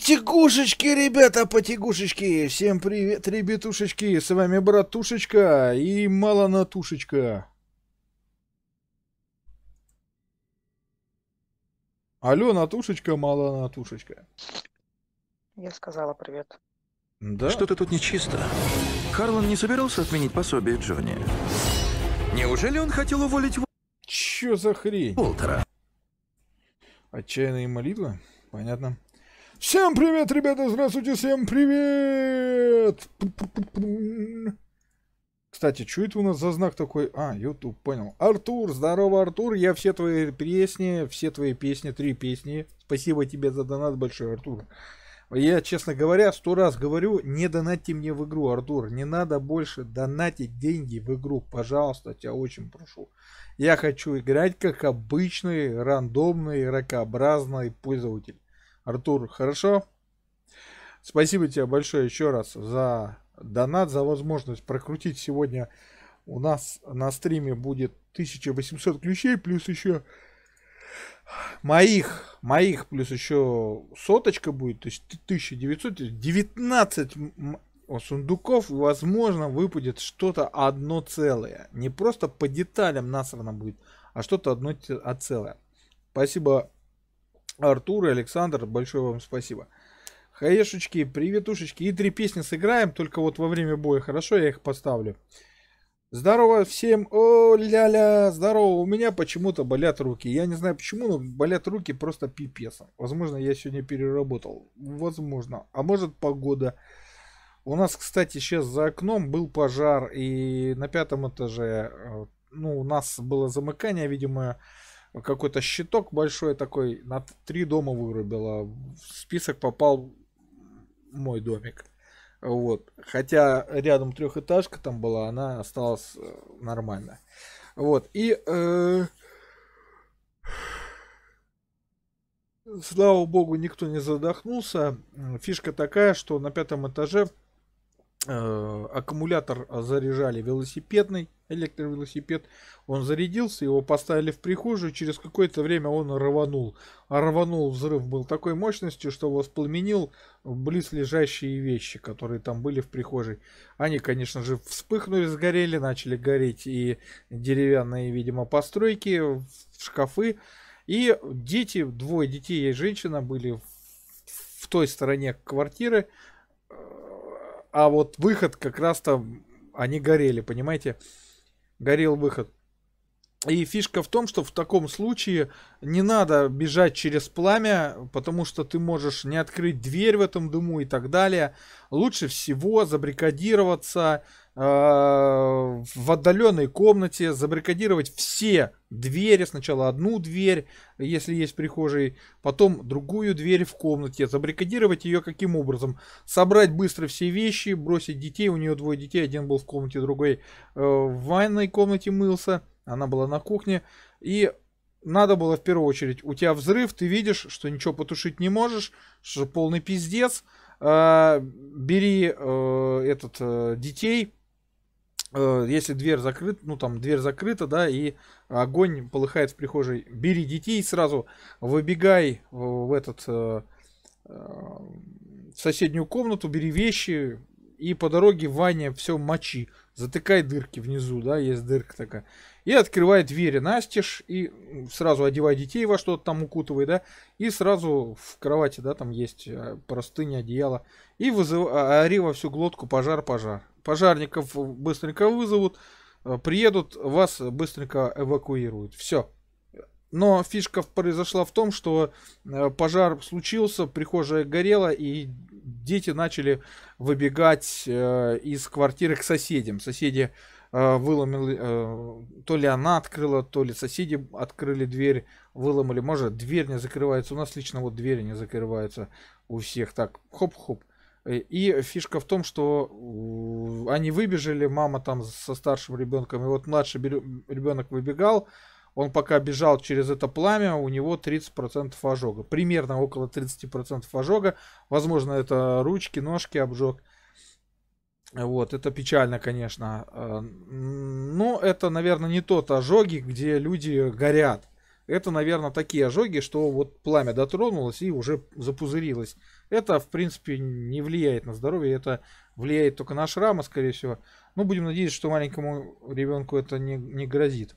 Потягушечки, ребята, потягушечки! Всем привет, ребятушечки! С вами Братушечка и Малонатушечка. Алло, Натушечка, Малонатушечка. Я сказала привет. Да? Что-то тут нечисто. Харлан не собирался отменить пособие Джонни. Неужели он хотел уволить... Чё за хрень? Волтера. Отчаянные молитвы? Понятно. Всем привет, ребята! Здравствуйте, всем привет! Кстати, что это у нас за знак такой? А, YouTube, понял. Артур, здорово, Артур. Я все твои песни, все твои песни, три песни. Спасибо тебе за донат большой, Артур. Я, честно говоря, сто раз говорю, не донатьте мне в игру, Артур. Не надо больше донатить деньги в игру, пожалуйста, тебя очень прошу. Я хочу играть как обычный, рандомный, ракообразный пользователь. Артур, хорошо? Спасибо тебе большое еще раз за донат, за возможность прокрутить сегодня. У нас на стриме будет 1800 ключей, плюс еще моих, моих, плюс еще соточка будет, то есть 1919 сундуков, возможно, выпадет что-то одно целое. Не просто по деталям насрано будет, а что-то одно а целое. Спасибо Артур и Александр, большое вам спасибо. Хаешечки, приветушечки. И три песни сыграем, только вот во время боя. Хорошо, я их поставлю. Здорово всем. О, ля-ля. Здорово. У меня почему-то болят руки. Я не знаю почему, но болят руки просто пипец. Возможно, я сегодня переработал. Возможно. А может погода. У нас, кстати, сейчас за окном был пожар. И на пятом этаже, э, ну, у нас было замыкание, видимо, какой-то щиток большой такой, на три дома вырубила. В список попал мой домик. Вот. Хотя рядом трехэтажка там была, она осталась э, нормально. Вот. И э, слава богу, никто не задохнулся. Фишка такая, что на пятом этаже Э, аккумулятор заряжали велосипедный, электровелосипед. Он зарядился, его поставили в прихожую, через какое-то время он рванул. А рванул взрыв был такой мощностью, что воспламенил близ лежащие вещи, которые там были в прихожей. Они, конечно же, вспыхнули, сгорели, начали гореть и деревянные, видимо, постройки, шкафы. И дети, двое детей и женщина были в той стороне квартиры, э, а вот выход как раз-то они горели, понимаете? Горел выход. И фишка в том, что в таком случае не надо бежать через пламя, потому что ты можешь не открыть дверь в этом дыму и так далее. Лучше всего забрикадироваться, Э, в отдаленной комнате, забаррикадировать все двери, сначала одну дверь, если есть прихожей, потом другую дверь в комнате, забаррикадировать ее каким образом, собрать быстро все вещи, бросить детей, у нее двое детей, один был в комнате, другой э, в ванной комнате мылся, она была на кухне, и надо было в первую очередь, у тебя взрыв, ты видишь, что ничего потушить не можешь, что полный пиздец, э, бери этот детей, Э, если дверь закрыта, ну там дверь закрыта, да, и огонь полыхает в прихожей, бери детей сразу, выбегай в этот э, э, в соседнюю комнату, бери вещи и по дороге Ваня все мочи, затыкай дырки внизу, да, есть дырка такая, и открывает двери настежь и сразу одевай детей во что-то там укутывай, да, и сразу в кровати, да, там есть простыня, одеяло, и вызывай, а, ори во всю глотку пожар, пожар пожарников быстренько вызовут, э, приедут, вас быстренько эвакуируют. Все. Но фишка произошла в том, что э, пожар случился, прихожая горела, и дети начали выбегать э, из квартиры к соседям. Соседи выломили, то ли она открыла, то ли соседи открыли дверь, выломали. Может, дверь не закрывается. У нас лично вот двери не закрываются у всех. Так, хоп-хоп, Э, и фишка в том, что они выбежали, мама там со старшим ребенком, и вот младший ребенок выбегал, он пока бежал через это пламя, у него 30% ожога. Примерно около 30% ожога. Возможно, это ручки, ножки обжег. Вот, это печально, конечно. А, но это, наверное, не тот ожоги, где люди горят. Это, наверное, такие ожоги, что вот пламя дотронулось и уже запузырилось. Это, в принципе, не влияет на здоровье, это влияет только на шрамы, скорее всего. Ну будем надеяться, что маленькому ребенку это не, не грозит.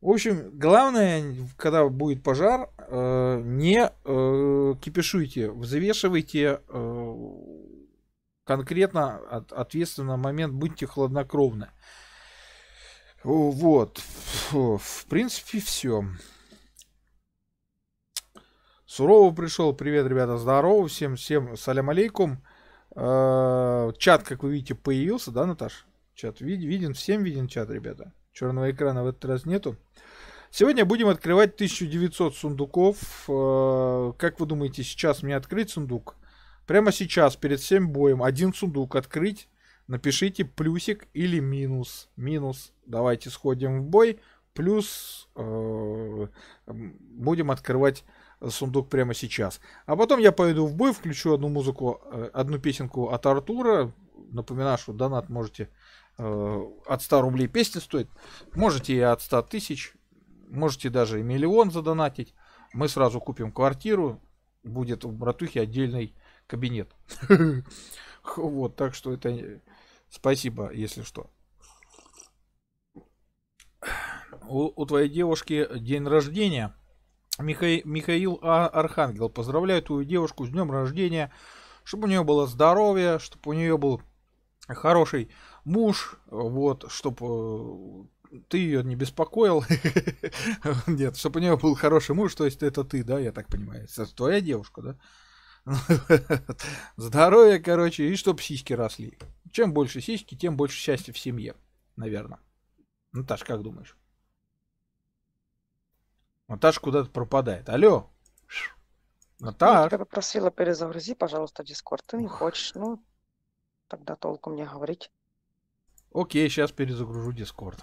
В общем, главное, когда будет пожар, э, не э, кипишуйте, взвешивайте э, конкретно, от, ответственно момент, будьте хладнокровны. Вот, в принципе, все. Сурово пришел, привет, ребята, здорово, всем, всем, салям алейкум. Э, чат, как вы видите, появился, да, Наташ? Чат виден, всем виден чат, ребята. Черного экрана в этот раз нету. Сегодня будем открывать 1900 сундуков. Э, как вы думаете, сейчас мне открыть сундук? Прямо сейчас, перед всем боем, один сундук открыть. Напишите плюсик или минус. Минус. Давайте сходим в бой. Плюс э, будем открывать сундук прямо сейчас. А потом я пойду в бой, включу одну музыку, э, одну песенку от Артура. Напоминаю, что донат можете э, от 100 рублей песня стоит. Можете и от 100 тысяч. Можете даже и миллион задонатить. Мы сразу купим квартиру. Будет в братухе отдельный кабинет. Вот, так что это Спасибо, если что. У, у твоей девушки день рождения. Миха... Михаил а. Архангел, поздравляет твою девушку с днем рождения, чтобы у нее было здоровье, чтобы у нее был хороший муж, вот, чтобы э, ты ее не беспокоил. Нет, чтобы у нее был хороший муж, то есть это ты, да, я так понимаю. Это твоя девушка, да? Здоровье, короче, и чтоб сиськи росли. Чем больше сиськи, тем больше счастья в семье, наверное. Ну, Наташ, как думаешь? Наташ, куда-то пропадает. Алло. Наташа. Я тебя попросила перезагрузи, пожалуйста, Дискорд. Ты не хочешь, ну, тогда толку мне говорить. Окей, сейчас перезагружу Дискорд.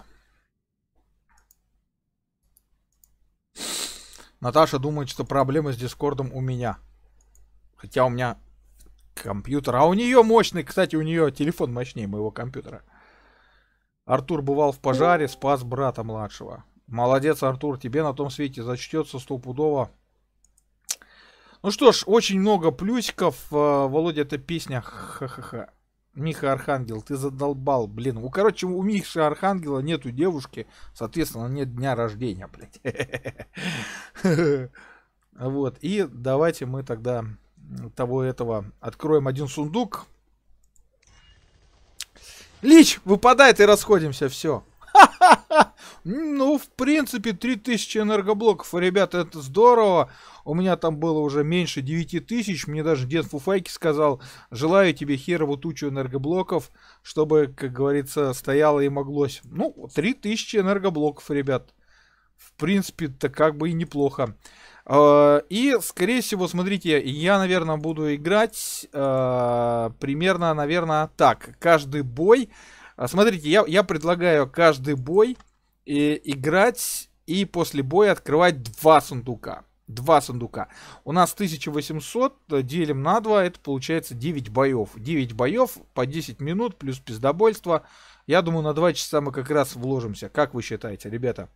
Наташа думает, что проблема с Дискордом у меня. Хотя у меня компьютер, а у нее мощный, кстати, у нее телефон мощнее моего компьютера. Артур бывал в пожаре, спас брата младшего. Молодец, Артур, тебе на том свете зачтется стопудово. Ну что ж, очень много плюсиков. Э, Володя, это песня. Ха-ха-ха. Миха Архангел, ты задолбал, блин. У, короче, у Миха Архангела нету девушки, соответственно, нет дня рождения, блядь. Вот, и давайте мы тогда того этого. Откроем один сундук. Лич, выпадает и расходимся, все. Ну, в принципе, 3000 энергоблоков, ребята, это здорово. У меня там было уже меньше 9000. Мне даже дед Фуфайки сказал, желаю тебе херову тучу энергоблоков, чтобы, как говорится, стояло и моглось. Ну, 3000 энергоблоков, ребят. В принципе, это как бы и неплохо. Э, и, скорее всего, смотрите, я, наверное, буду играть э, примерно, наверное, так. Каждый бой... Э, смотрите, я, я предлагаю каждый бой и, играть и после боя открывать два сундука. Два сундука. У нас 1800, делим на 2, это получается 9 боев. 9 боев по 10 минут плюс пиздобольство. Я думаю, на 2 часа мы как раз вложимся. Как вы считаете, ребята?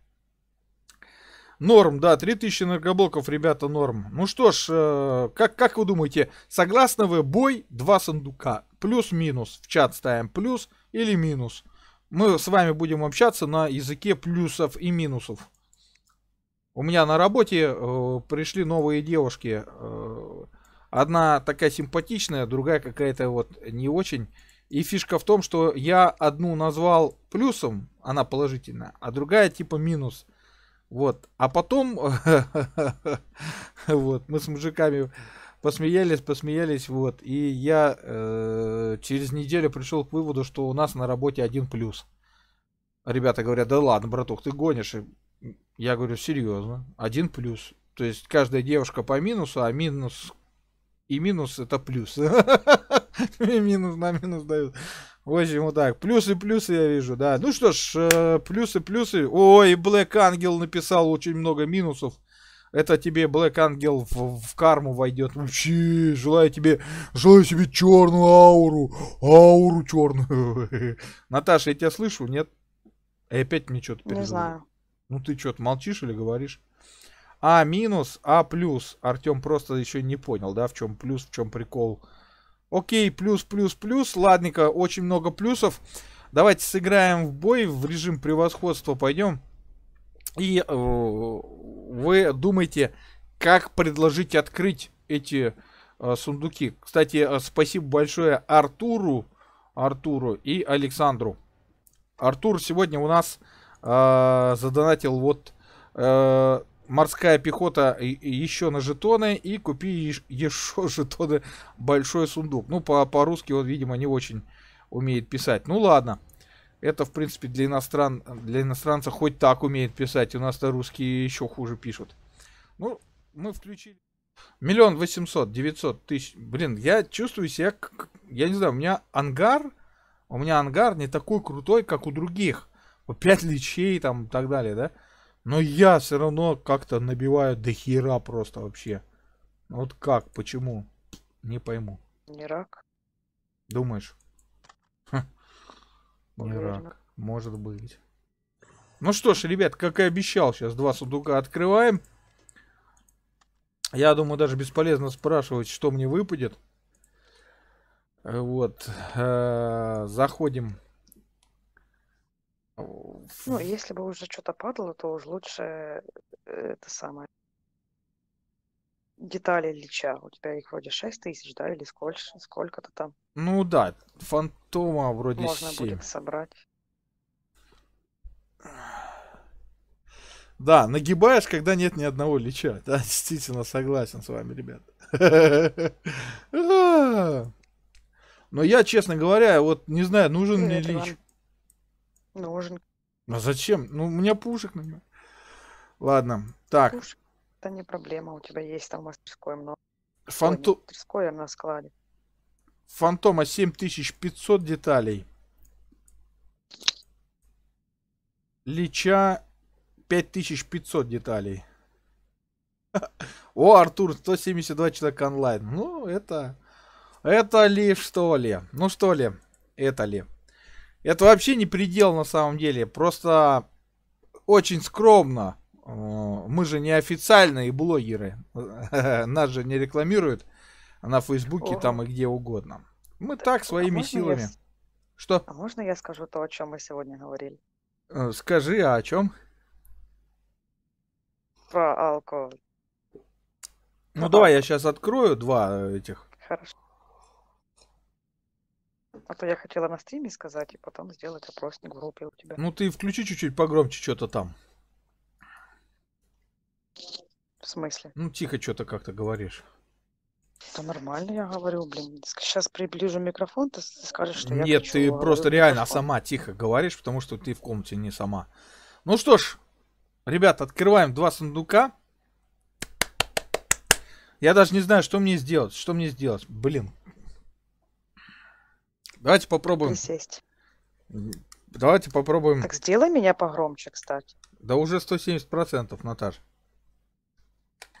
Норм, да, 3000 энергоблоков, ребята, норм. Ну что ж, э, как, как вы думаете, Согласны вы, бой два сундука, плюс-минус, в чат ставим плюс или минус. Мы с вами будем общаться на языке плюсов и минусов. У меня на работе э, пришли новые девушки. Э, одна такая симпатичная, другая какая-то вот не очень. И фишка в том, что я одну назвал плюсом, она положительная, а другая типа минус. Вот. А потом вот, мы с мужиками посмеялись, посмеялись, вот. И я э, через неделю пришел к выводу, что у нас на работе один плюс. Ребята говорят, да ладно, браток, ты гонишь. Я говорю, серьезно, один плюс. То есть каждая девушка по минусу, а минус и минус это плюс. Минус на минус дают. В общем, вот так. Плюсы-плюсы я вижу, да. Ну что ж, плюсы-плюсы. Э, Ой, Блэк Ангел написал очень много минусов. Это тебе Блэк Ангел в, в карму войдет. Вообще, желаю тебе, желаю себе черную ауру. Ауру черную. Наташа, я тебя слышу, нет? И опять мне что-то перезвонил. Не знаю. Ну ты что-то молчишь или говоришь? А минус, А плюс. Артем просто еще не понял, да, в чем плюс, в чем прикол. Окей, плюс, плюс, плюс. Ладненько, очень много плюсов. Давайте сыграем в бой, в режим превосходства пойдем. И э, вы думаете, как предложить открыть эти э, сундуки. Кстати, э, спасибо большое Артуру, Артуру и Александру. Артур сегодня у нас э, задонатил вот э, морская пехота еще на жетоны и купи еще жетоны большой сундук. Ну, по- по-русски он, видимо, не очень умеет писать. Ну, ладно. Это, в принципе, для, иностран... для иностранца хоть так умеет писать. У нас-то русские еще хуже пишут. Ну, мы включили. Миллион восемьсот, девятьсот тысяч. Блин, я чувствую себя, как... я не знаю, у меня ангар, у меня ангар не такой крутой, как у других. Пять лечей там и так далее, да? Но я все равно как-то набиваю до хера просто вообще. Ну вот как, почему? Не пойму. Не рак. Думаешь? Ха. Не, рак. Может быть. Ну что ж, ребят, как и обещал, сейчас два сундука открываем. Я думаю, даже бесполезно спрашивать, что мне выпадет. Э, вот. Э, заходим ну, если бы уже что-то падало, то уж лучше э, это самое. Детали лича. У тебя их вроде 6 тысяч, да, или сколько, сколько-то там. Ну да, фантома вроде Можно 7. будет собрать. Да, нагибаешь, когда нет ни одного лича. Да, действительно, согласен с вами, ребят. А. Но я, честно говоря, вот не знаю, нужен мне лич. Нужен. А зачем? Ну, у меня пушек на него. Ладно, так. Пушек это не проблема, у тебя есть там мастерской много. Фанто... Ой, мастерской на складе. Фантома 7500 деталей. Лича 5500 деталей. О, Артур, 172 человека онлайн. Ну, это... Это ли, что ли? Ну, что ли? Это ли? Это вообще не предел на самом деле. Просто очень скромно. Э, мы же не официальные блогеры. Нас же не рекламируют на Фейсбуке, там и где угодно. Мы так а своими силами. Что? А можно я скажу то, о чем мы сегодня говорили? Э, скажи, а о чем? Про алкоголь. Ну, ну давай, я сейчас открою два этих. Хорошо. А то я хотела на стриме сказать и потом сделать опросник в группе у тебя. Ну ты включи чуть-чуть погромче что-то там. В смысле? Ну тихо что-то как-то говоришь. Это нормально я говорю, блин. Сейчас приближу микрофон, ты скажешь, что Нет, я Нет, ты просто реально микрофон. сама тихо говоришь, потому что ты в комнате не сама. Ну что ж, ребят, открываем два сундука. Я даже не знаю, что мне сделать. Что мне сделать? Блин, Давайте попробуем. Присесть. Давайте попробуем. Так сделай меня погромче, кстати. Да уже 170%, Наташ.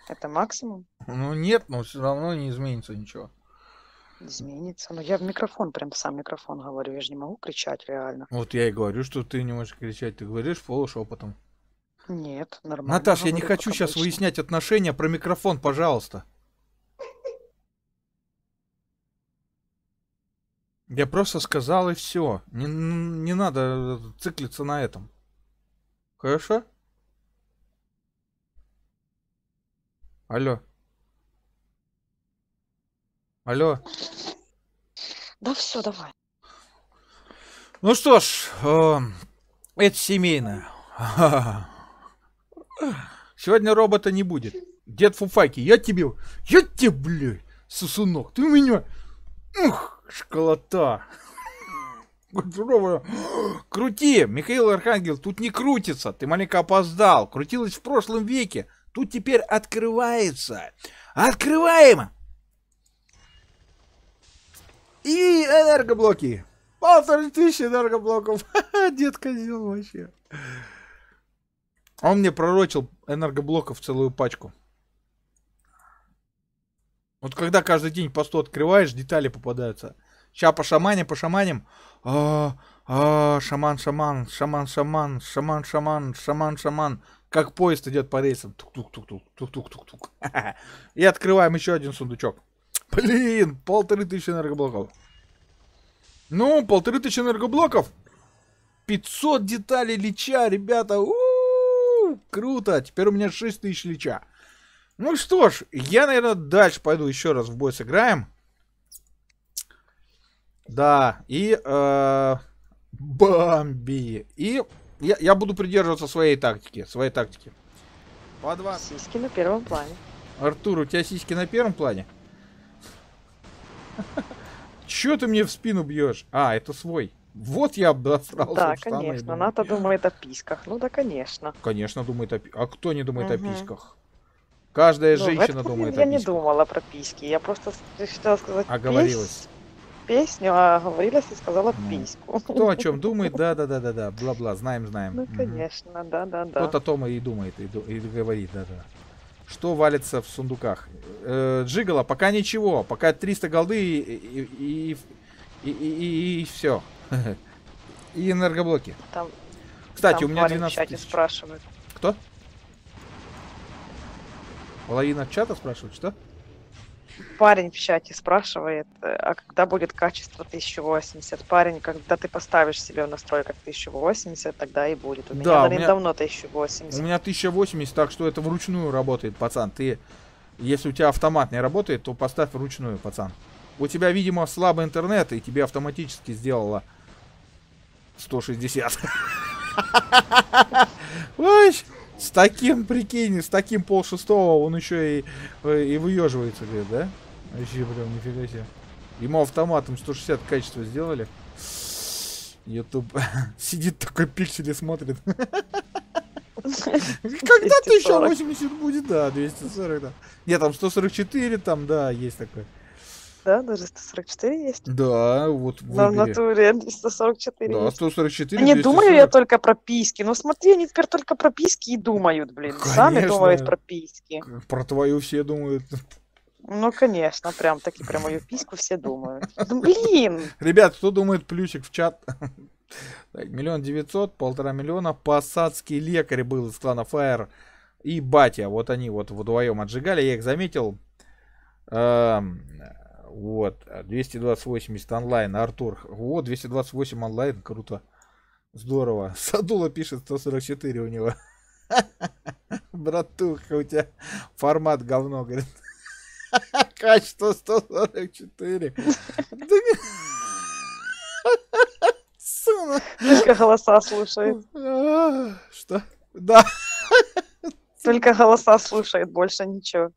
Это максимум? Ну нет, но все равно не изменится ничего. Изменится. Но ну, я в микрофон, прям сам микрофон говорю, я же не могу кричать реально. Вот я и говорю, что ты не можешь кричать, ты говоришь полушепотом. Нет, нормально. Наташ, я, не хочу сейчас выяснять отношения про микрофон, пожалуйста. Я просто сказал и все. Не, не надо э, циклиться на этом. Хорошо? Алло. Алло. Да все, давай. Ну что ж, э, это семейное. Сегодня робота не будет. Дед Фуфайки, я тебе, я тебе, блядь, сосунок, ты у меня... Ух! школота. Здорово. Крути, Михаил Архангел, тут не крутится, ты маленько опоздал. Крутилось в прошлом веке, тут теперь открывается. Открываем! И энергоблоки. Полторы тысячи энергоблоков. Дед козел вообще. Он мне пророчил энергоблоков целую пачку. Вот когда каждый день по 100 открываешь, детали попадаются. Ща по шамане, по шаманям. А, а, шаман, шаман, шаман, шаман, шаман, шаман, шаман, шаман. Как поезд идет по рельсам. Тук-тук-тук-тук, тук-тук-тук-тук. И открываем еще один сундучок. Блин, полторы тысячи энергоблоков. Ну, полторы тысячи энергоблоков. 500 деталей лича, ребята. У -у -у, круто. Теперь у меня 6 тысяч лича. Ну что ж, я, наверное, дальше пойду еще раз в бой сыграем. Да, и... Э, бамби. И я, я буду придерживаться своей тактики. Своей тактики. По два. Сиськи на первом плане. Артур, у тебя сиськи на первом плане? Чё ты мне в спину бьешь? А, это свой. Вот я обосрался. Да, конечно. Она-то думает о письках. Ну да, конечно. Конечно, думает о письках. А кто не думает угу. о письках? Каждая ну, женщина думает я о Я не думала про письки. Я просто хотела сказать Оговорилась. А Пись, песню, а оговорилась и сказала ну. письку. Кто о чем думает, да-да-да-да-да, бла-бла, знаем-знаем. Ну, конечно, да-да-да. Кто-то о том и думает, и, и говорит, да-да. Что валится в сундуках? Э, Джигала, пока ничего, пока 300 голды и, и, и, и, и, и все. И энергоблоки. Там, Кстати, там у меня 12 тысяч. Кто? Половина чата спрашивает, что? Парень в чате спрашивает, э, а когда будет качество 1080? Парень, когда ты поставишь себе в настройках 1080, тогда и будет. У меня, да, наверное, у меня... давно 1080. У меня 1080, так что это вручную работает, пацан. Ты, если у тебя автомат не работает, то поставь вручную, пацан. У тебя, видимо, слабый интернет, и тебе автоматически сделало 160. С таким, прикинь, с таким пол шестого он еще и, э, и выеживается, говорит, да? Вообще, прям, нифига себе. Ему автоматом 160 качества сделали. Ютуб сидит такой пиксель и смотрит. Когда-то еще 80 будет, да, 240, да. Нет, там 144, там, да, есть такое. Да, даже 144 есть. Да, вот выбери. На натуре 144 Да, 144, Не думаю я только про письки. Ну смотри, они теперь только про письки и думают, блин. Конечно. Сами думают про письки. Про твою все думают. Ну, конечно, прям таки про мою письку все думают. блин! Ребят, кто думает плюсик в чат? Миллион девятьсот, полтора миллиона. Посадский лекарь был из клана Fire и Батя. Вот они вот вдвоем отжигали. Я их заметил. Эм, вот. 228 э, онлайн. Артур. Вот 228 онлайн. Круто. Здорово. Садула пишет 144 у него. Братуха, у тебя формат говно, говорит. Качество 144. Только голоса слушает. А, что? Да. Только голоса слушает, больше ничего.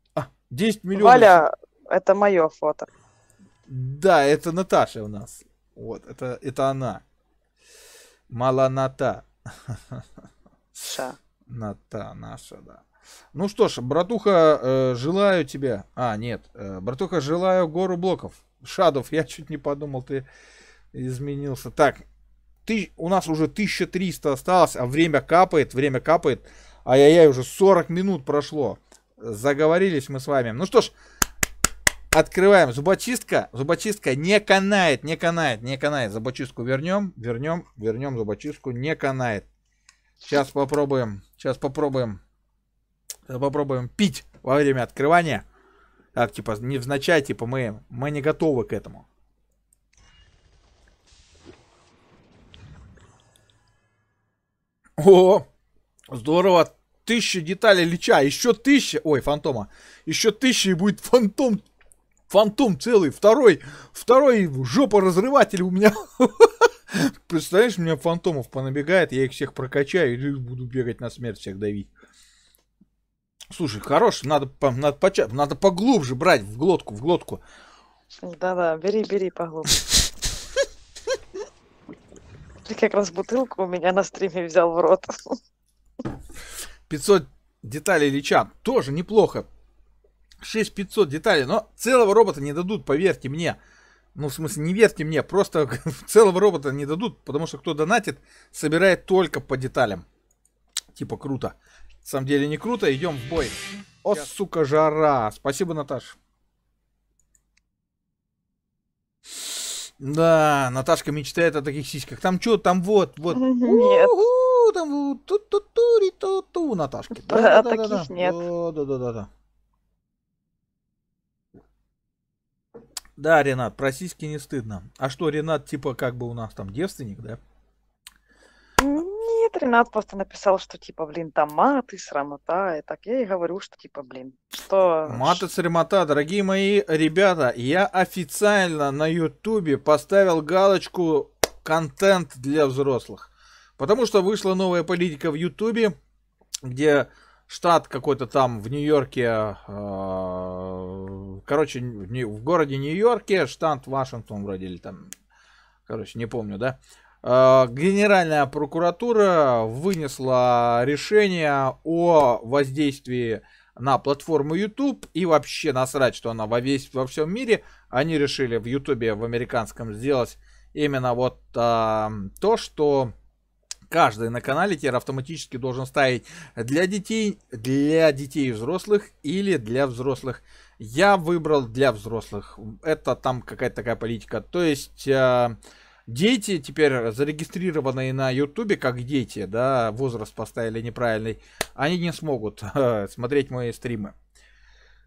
10 а, миллионов. Валя, это мое фото. Да, это Наташа у нас. Вот, это, это она. Маланата. Ша. Ната, наша, да. Ну что ж, братуха, э, желаю тебе... А, нет, э, братуха, желаю гору блоков. Шадов, я чуть не подумал, ты изменился. Так, ты, у нас уже 1300 осталось, а время капает, время капает. Ай-яй-яй, уже 40 минут прошло. Заговорились мы с вами. Ну что ж, Открываем. Зубочистка. Зубочистка не канает, не канает, не канает. Зубочистку вернем, вернем, вернем зубочистку. Не канает. Сейчас попробуем. Сейчас попробуем. попробуем пить во время открывания. Так, типа, невзначай, типа, мы, мы не готовы к этому. О, здорово. Тысяча деталей лича. Еще тысяча. Ой, фантома. Еще тысяча и будет фантом фантом целый, второй, второй жопоразрыватель у меня. Представляешь, у меня фантомов понабегает, я их всех прокачаю и буду бегать на смерть всех давить. Слушай, хорош, надо, надо, поча... надо поглубже брать в глотку, в глотку. Да-да, бери, бери поглубже. Ты как раз бутылку у меня на стриме взял в рот. 500 деталей Лича тоже неплохо. 6500 деталей, но целого робота не дадут, поверьте мне. Ну, в смысле, не верьте мне, просто целого робота не дадут, потому что кто донатит, собирает только по деталям. Типа круто. На самом деле не круто, идем в бой. О, Сейчас. сука, жара. Спасибо, Наташ. Да, Наташка мечтает о таких сиськах. Там что, там вот, вот. Нет. У -у -у, там тут, тут, ту, ту, ту, Наташки. А да, таких нет. Да, да, да, да. Да, Ренат, про сиськи не стыдно. А что, Ренат, типа, как бы у нас там девственник, да? Нет, Ренат просто написал, что типа, блин, там маты, срамота. И так я и говорю, что типа, блин, что... Маты, срамота, дорогие мои ребята, я официально на Ютубе поставил галочку «Контент для взрослых». Потому что вышла новая политика в Ютубе, где штат какой-то там в Нью-Йорке а, короче, в городе Нью-Йорке, штат Вашингтон вроде или там, короче, не помню, да. А, Генеральная прокуратура вынесла решение о воздействии на платформу YouTube и вообще насрать, что она во, весь, во всем мире. Они решили в YouTube в американском сделать именно вот а, то, что каждый на канале теперь автоматически должен ставить для детей, для детей и взрослых или для взрослых. Я выбрал для взрослых. Это там какая-то такая политика. То есть... Э, Дети теперь зарегистрированные на Ютубе как дети, да, возраст поставили неправильный, они не смогут э, смотреть мои стримы.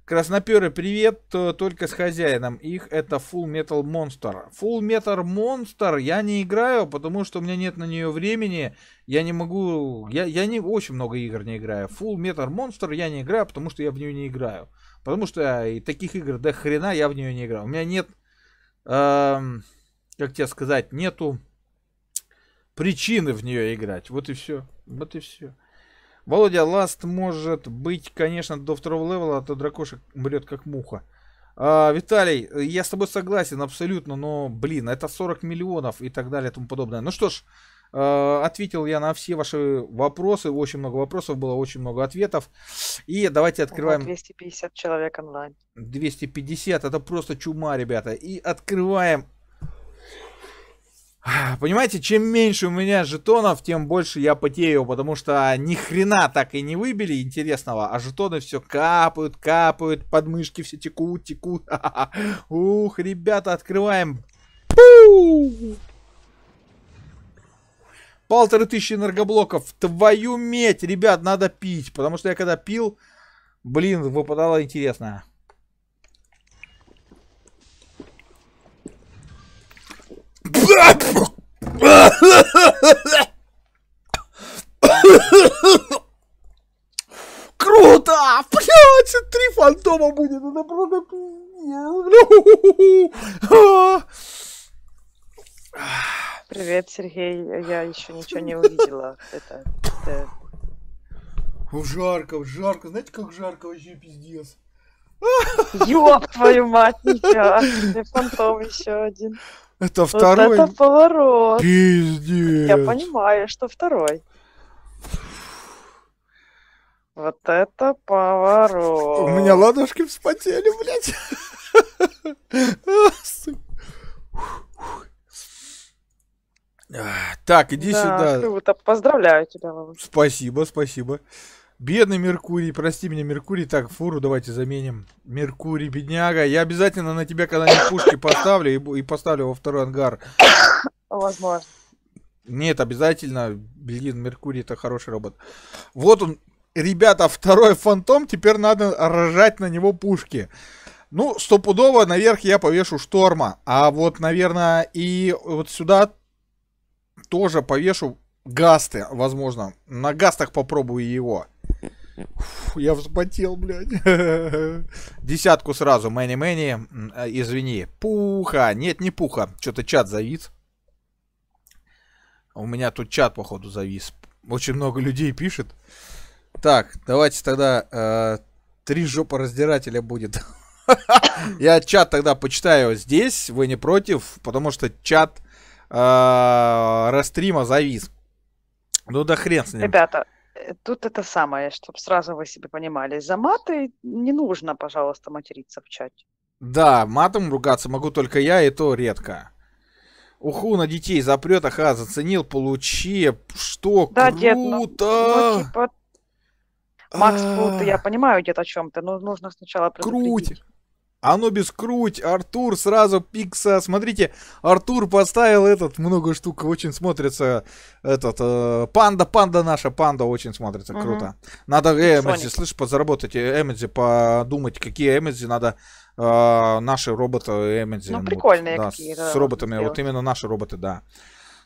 Красноперы, привет, э, только с хозяином. Их это Full Metal Monster. Full Metal Monster я не играю, потому что у меня нет на нее времени. Я не могу... Я, я не очень много игр не играю. Full Metal Monster я не играю, потому что я в нее не играю. Потому что э, и таких игр до хрена я в нее не играю. У меня нет... Эм, как тебе сказать? Нету причины в нее играть. Вот и все. Вот и все. Володя, ласт может быть, конечно, до второго левела, а то дракошек мрет как муха. А, Виталий, я с тобой согласен абсолютно, но, блин, это 40 миллионов и так далее и тому подобное. Ну что ж, э, ответил я на все ваши вопросы. Очень много вопросов было, очень много ответов. И давайте открываем... 250 человек онлайн. 250, это просто чума, ребята. И открываем Понимаете, чем меньше у меня жетонов, тем больше я потею, потому что ни хрена так и не выбили интересного, а жетоны все капают, капают, подмышки все текут, текут. Ух, ребята, открываем. Полторы тысячи энергоблоков. Твою медь, ребят, надо пить, потому что я когда пил, блин, выпадало интересное. Круто! Блять, три фантома будет, это просто Привет, Сергей, я еще ничего не увидела. Это, это... Жарко, жарко, знаете, как жарко вообще, пиздец. Ёб твою мать, нифига. Фантом еще один. Это второй? Вот это поворот. Пиздец. Я понимаю, что второй. Вот это поворот. У меня ладошки вспотели, блядь. Так, иди да, сюда. Круто. Поздравляю тебя. Спасибо, спасибо. Бедный Меркурий, прости меня, Меркурий. Так, фуру давайте заменим. Меркурий, бедняга. Я обязательно на тебя когда-нибудь пушки поставлю и, и поставлю во второй ангар. Возможно. Нет, обязательно. Блин, Меркурий это хороший робот. Вот он, ребята, второй фантом. Теперь надо рожать на него пушки. Ну, стопудово наверх я повешу шторма. А вот, наверное, и вот сюда тоже повешу гасты, возможно. На гастах попробую его. Фу, я вспотел, блядь. Десятку сразу. Мэнни Мэнни, э, извини. Пуха. Нет, не пуха. Что-то чат завис. У меня тут чат, походу, завис. Очень много людей пишет. Так, давайте тогда э, три жопораздирателя будет. Я чат тогда почитаю здесь, вы не против, потому что чат э, Растрима завис. Ну да хрен с ним. Ребята, Э, тут это самое, чтобы сразу вы себе понимали. За маты не нужно, пожалуйста, материться в чате. Да, матом ругаться могу только я, и то редко. Уху на детей запрет, ага, заценил, получи. Что, да, ну, ну, круто! Типа, Макс, а я понимаю, дед, о чем то но нужно сначала предупредить. Круть! Оно а ну без круть, Артур сразу пикса. Смотрите, Артур поставил этот, много штук, очень смотрится этот, э, панда, панда наша, панда очень смотрится, угу. круто. Надо э, эмодзи, слышь, позаработать эмодзи, подумать, какие эмодзи надо э, наши роботы эмодзи. Ну, прикольные вот, да, какие С роботами, сделать. вот именно наши роботы, да.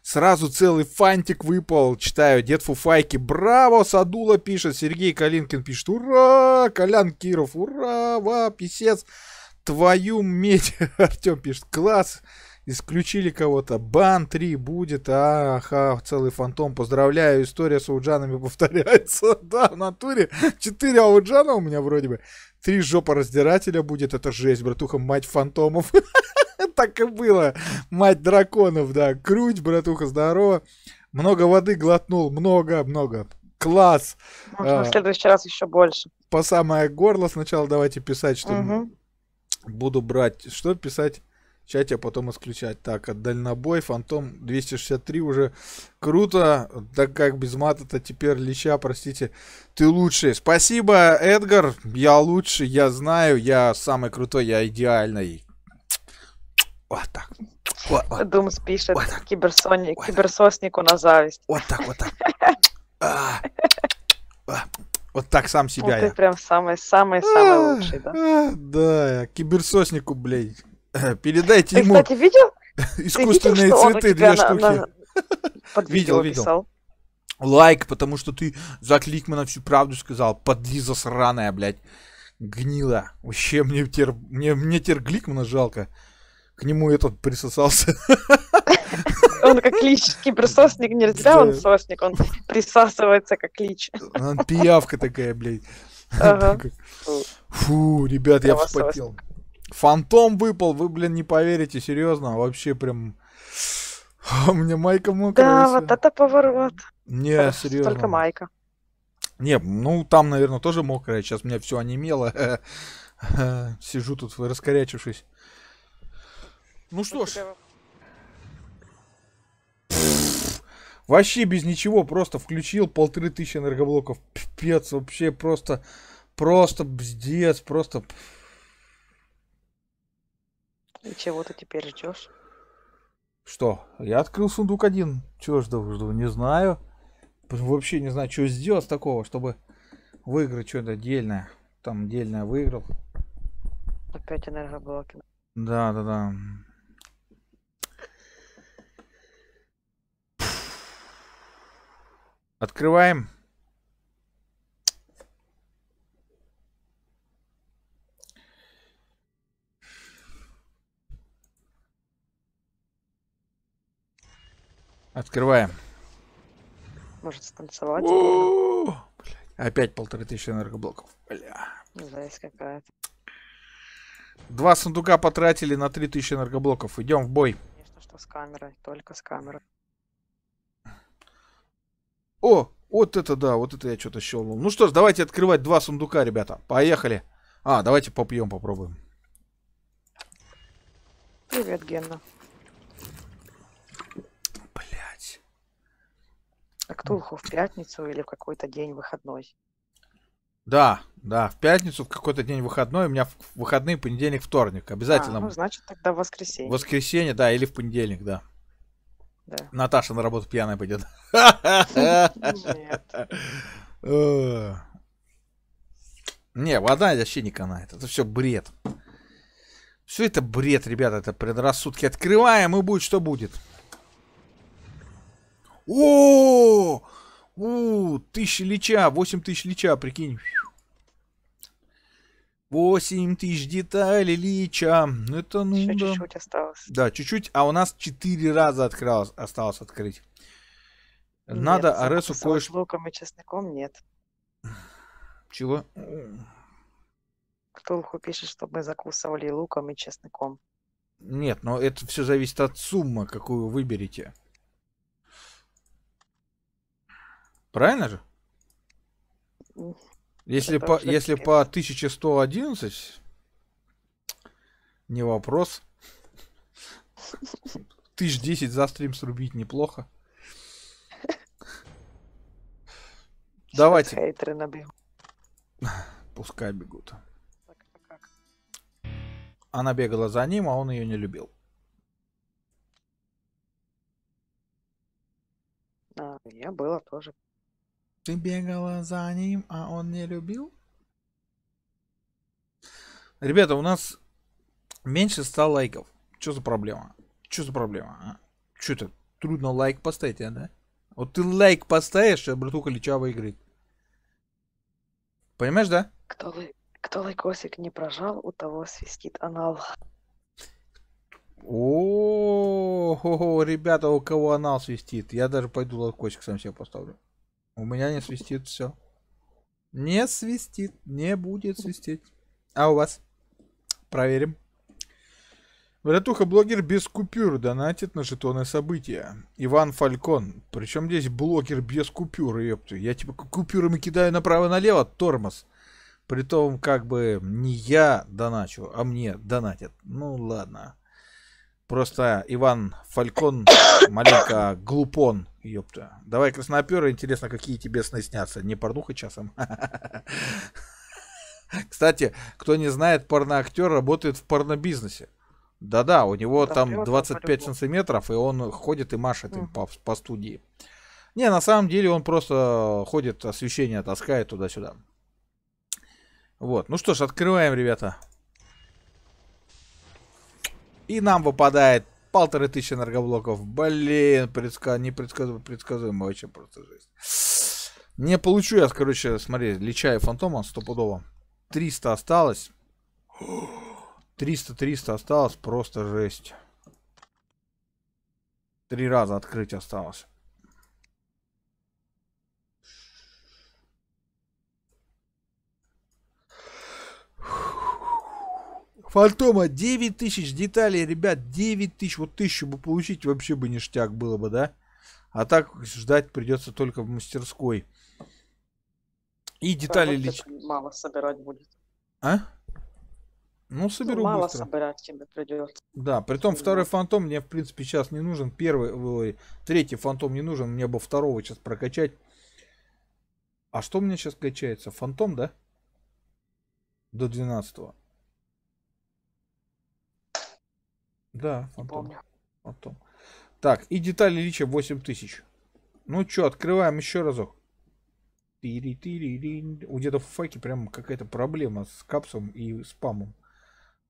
Сразу целый фантик выпал, читаю, дед фуфайки, браво, Садула пишет, Сергей Калинкин пишет, ура, Колян Киров, ура, ва, писец твою медь, Артем пишет, класс, исключили кого-то, бан 3 будет, аха, целый фантом, поздравляю, история с ауджанами повторяется, да, в натуре, 4 ауджана у меня вроде бы, 3 раздирателя будет, это жесть, братуха, мать фантомов, так и было, мать драконов, да, круть, братуха, здорово, много воды глотнул, много, много, класс. Можно а, в следующий раз еще больше. По самое горло сначала давайте писать, что угу. Буду брать, что писать? Чат я а потом исключать. Так, а дальнобой, фантом 263 уже круто. Так как без мата-то теперь Лича, простите, ты лучший. Спасибо, Эдгар, я лучший, я знаю, я самый крутой, я идеальный. Вот так. Вот, вот. Думс пишет, вот так. киберсоник, вот киберсоснику на зависть. Вот так, вот так. А. Вот так сам ну, себя. Вот я. ты прям самый-самый-самый а, лучший, да? А, да, киберсоснику, блядь. Передайте ты, ему... кстати, видел? Искусственные видел, цветы для штуки. На... Видел, видел. Писал? Лайк, потому что ты за Кликмана всю правду сказал. Подли засраная, блядь. Гнила. Вообще, мне тер... Мне, мне тер Гликмана жалко к нему этот присосался. Он как лич, присосник, не разделял он сосник, он присасывается как лич. А, он пиявка такая, блядь. Фу, ребят, я вспотел. Фантом выпал, вы, блин, не поверите, серьезно, а вообще прям... У меня майка мокрая. Да, вот это поворот. Не, серьезно. Только майка. Не, ну там, наверное, тоже мокрая. Сейчас у меня все онемело. Сижу тут, раскорячившись. Ну что ж. Вообще без ничего, просто включил полторы тысячи энергоблоков. Пипец, вообще просто, просто бздец, просто... И чего ты теперь ждешь? Что? Я открыл сундук один. Чего жду, жду? Не знаю. Вообще не знаю, что сделать такого, чтобы выиграть что-то отдельное. Там отдельное выиграл. Опять энергоблоки. Да, да, да. Открываем. Открываем. Может станцевать. Опять полторы тысячи энергоблоков. Бля. Жесть какая-то. Два сундука потратили на три тысячи энергоблоков. Идем в бой. Конечно, что с камерой. Только с камерой. О, вот это да, вот это я что-то щелкнул. Ну что ж, давайте открывать два сундука, ребята. Поехали. А, давайте попьем, попробуем. Привет, Генна. Блять. А кто уху в пятницу или в какой-то день выходной? Да, да, в пятницу, в какой-то день выходной. У меня в выходные понедельник, вторник. А, Обязательно. А, ну, значит, тогда в воскресенье. В воскресенье, да, или в понедельник, да. Да. Наташа на работу пьяная пойдет. Э. Не, вода вообще не канает. Это все бред. Все это бред, ребята, это предрассудки. Открываем, и будет что будет. О! У, тысяча лича, восемь тысяч лича, прикинь. 8 тысяч деталей, Лича. Это ну Еще да. чуть-чуть осталось. Да, чуть-чуть, а у нас 4 раза открылось, осталось открыть. Надо нет, Аресу кое-что... С луком и чесноком нет. Чего? Кто луху пишет, чтобы мы закусывали луком и чесноком. Нет, но это все зависит от суммы, какую вы выберете. Правильно же? Если по, если по 1111, не вопрос. Тысяч десять за стрим срубить неплохо. Давайте. Хейтеры набегут. Пускай бегут. А Она бегала за ним, а он ее не любил. А, я было тоже. Ты бегала за ним, а он не любил? Ребята, у нас меньше 100 лайков. Что за проблема? Что за проблема? А? Что это? Трудно лайк поставить, а, да? Вот ты лайк поставишь, а братуха Лича выиграет. Понимаешь, да? Кто, кто лайкосик не прожал, у того свистит анал. О, -о, -о, ребята, у кого анал свистит. Я даже пойду лайкосик сам себе поставлю. У меня не свистит все. Не свистит, не будет свистеть. А у вас? Проверим. Вратуха-блогер без купюр донатит на жетоны события. Иван Фалькон. Причем здесь блогер без купюр, ёпту. Я типа купюрами кидаю направо-налево, тормоз. При том как бы не я доначу, а мне донатят. Ну ладно. Просто Иван Фалькон маленько глупон, ёпта. Давай красноперы, интересно, какие тебе сны снятся. Не порнуха часом. Кстати, кто не знает, порноактер работает в порнобизнесе. Да-да, у него там 25 сантиметров, и он ходит и машет им по, по студии. Не, на самом деле он просто ходит, освещение таскает туда-сюда. Вот, ну что ж, открываем, ребята. И нам выпадает полторы тысячи энергоблоков. Блин, предска... непредсказуемая предсказуемая вообще просто жизнь. Не получу я, короче, смотри, Лича и Фантома стопудово. 300 осталось. 300-300 осталось, просто жесть. Три раза открыть осталось. Фантома тысяч деталей, ребят, тысяч вот тысячу бы получить, вообще бы ништяк было бы, да? А так ждать придется только в мастерской. И детали лич... Мало собирать будет. А? Ну, ну соберу ну, мало быстро. собирать тебе придется. Да, при том второй фантом мне, в принципе, сейчас не нужен. Первый, ой, третий фантом не нужен. Мне бы второго сейчас прокачать. А что у меня сейчас качается? Фантом, да? До 12 Да, фантом. помню. фантом. Так, и детали лича 8000. Ну чё, открываем еще разок. У деда Факи прям какая-то проблема с капсом и спамом.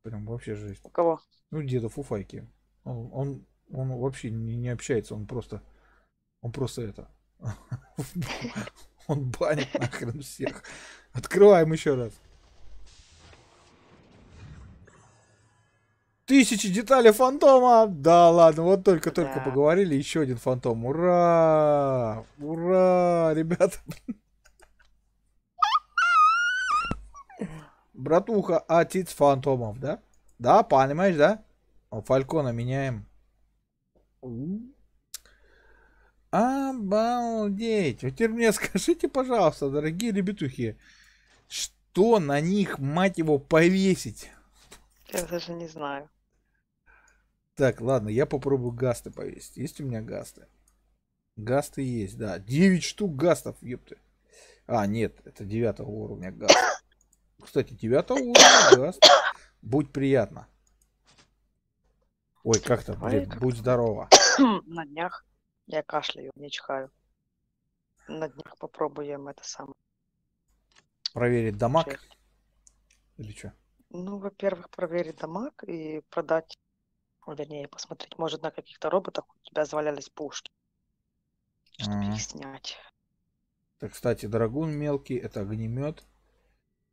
Прям вообще жесть. У кого? Ну, деда Фуфайки. Он, он, он вообще не, не общается, он просто... Он просто это... Он банит нахрен всех. Открываем еще раз. Тысячи деталей фантома! Да ладно, вот только-только да. поговорили, еще один фантом. Ура! Ура, ребята! Братуха, отец а фантомов, да? Да, понимаешь, да? Фалькона меняем. Обалдеть! Вот теперь мне скажите, пожалуйста, дорогие ребятухи, что на них, мать его, повесить? Я даже не знаю. Так, ладно, я попробую гасты повесить. Есть у меня гасты? Гасты есть, да. 9 штук гастов, ёпты. А, нет, это 9 уровня гаст. Кстати, 9 уровня гаст. Будь приятно. Ой, как то блин, как... будь здорова. На днях я кашляю, не чихаю. На днях попробуем это самое. Проверить дамаг? Или что? Ну, во-первых, проверить дамаг и продать ну, вернее, посмотреть, может, на каких-то роботах у тебя завалялись пушки, чтобы mm. их снять. Так, кстати, Драгун мелкий, это огнемет,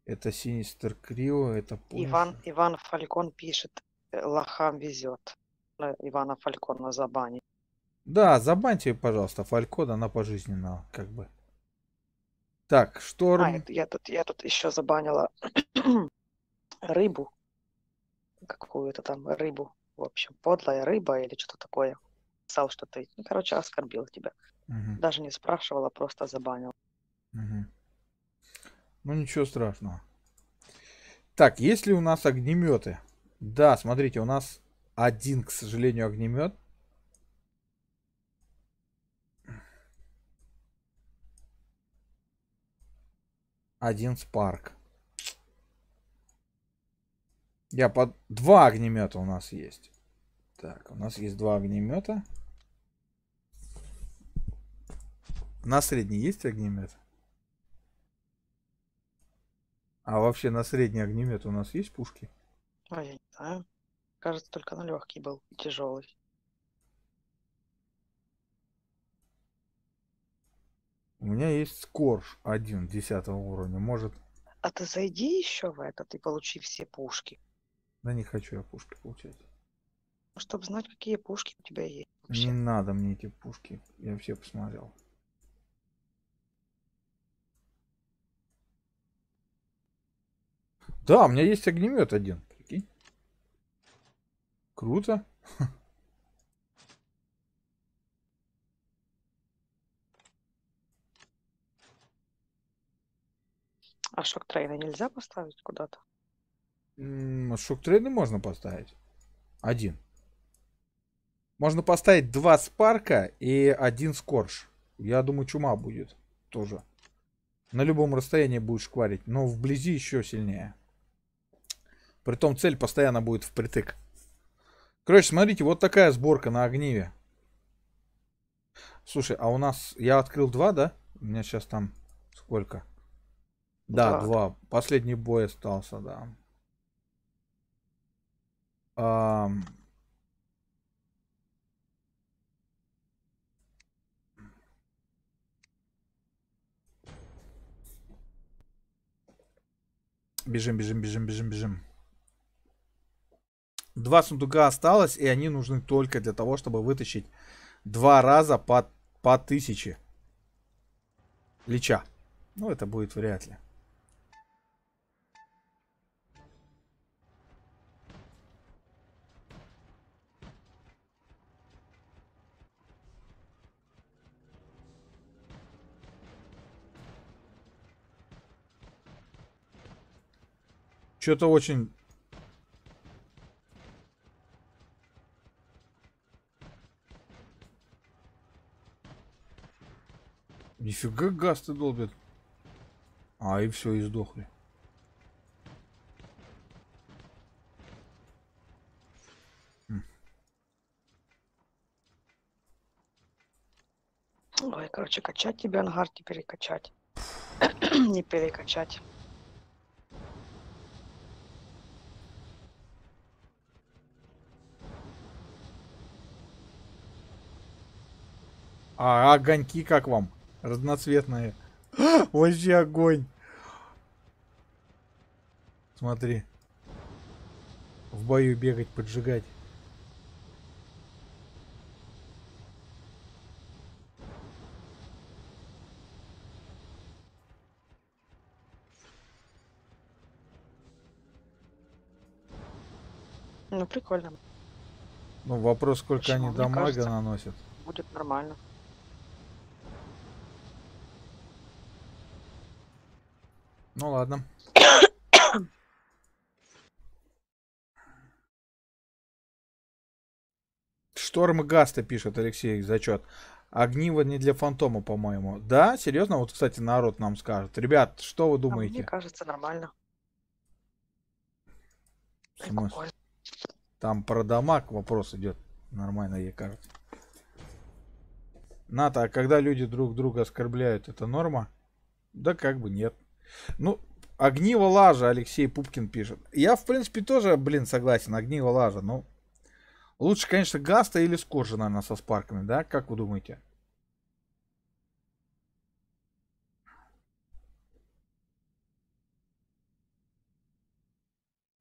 это Синистер Крио, это пушка. Иван, Иван Фалькон пишет, э, лохам везет. Э, Ивана Фалькона забанит. Да, забаньте, пожалуйста, Фалькона, она пожизненно, как бы. Так, а, шторм. А, я, тут, я тут еще забанила рыбу. Какую-то там рыбу в общем, подлая рыба или что-то такое. Писал, что ты, ну, короче, оскорбил тебя. Угу. Даже не спрашивала, просто забанил. Угу. Ну, ничего страшного. Так, есть ли у нас огнеметы? Да, смотрите, у нас один, к сожалению, огнемет. Один спарк. Я под... Два огнемета у нас есть. Так, у нас есть два огнемета. На средний есть огнемет? А вообще на средний огнемет у нас есть пушки? А я не знаю. Кажется, только на легкий был тяжелый. У меня есть скорж один десятого уровня. Может. А ты зайди еще в этот и получи все пушки. Да не хочу я пушки получать. Ну, Чтобы знать, какие пушки у тебя есть. Вообще. Не надо мне эти пушки. Я все посмотрел. Да, у меня есть огнемет один. Прикинь. Круто. А шок трейна нельзя поставить куда-то? А Шок-трейды можно поставить. Один. Можно поставить два спарка и один скорж. Я думаю, чума будет тоже. На любом расстоянии будешь шкварить, но вблизи еще сильнее. Притом цель постоянно будет впритык. Короче, смотрите, вот такая сборка на огниве. Слушай, а у нас... Я открыл два, да? У меня сейчас там сколько? Да, да. два. Последний бой остался, да. Бежим, бежим, бежим, бежим, бежим. Два сундука осталось, и они нужны только для того, чтобы вытащить два раза по, по тысяче лича. Ну, это будет вряд ли. Что-то очень... Нифига газ ты долбит. А, и все, и сдохли. Ой, короче, качать тебе ангар, не качать, не перекачать. А огоньки как вам? Разноцветные. Вообще огонь. Смотри. В бою бегать, поджигать. Ну, прикольно. Ну, вопрос, сколько Почему? они дамага наносят. Будет нормально. Ну ладно. Шторм и Гаста пишет Алексей зачет. Огниво не для фантома, по-моему. Да, серьезно? Вот, кстати, народ нам скажет. Ребят, что вы думаете? А мне кажется, нормально. Там про дамаг вопрос идет. Нормально, ей кажется. Ната, а когда люди друг друга оскорбляют, это норма? Да как бы нет. Ну, Огниво лажа, Алексей Пупкин пишет. Я, в принципе, тоже, блин, согласен, огниво лажа, но... Лучше, конечно, Гаста или Скоржа, наверное, со спарками, да? Как вы думаете?